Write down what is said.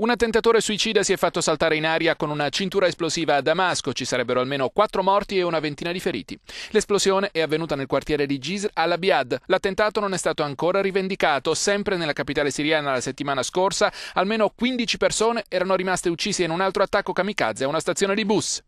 Un attentatore suicida si è fatto saltare in aria con una cintura esplosiva a Damasco, ci sarebbero almeno quattro morti e una ventina di feriti. L'esplosione è avvenuta nel quartiere di Jisr al-Abiad. L'attentato non è stato ancora rivendicato. Sempre nella capitale siriana la settimana scorsa, almeno 15 persone erano rimaste uccise in un altro attacco kamikaze a una stazione di bus.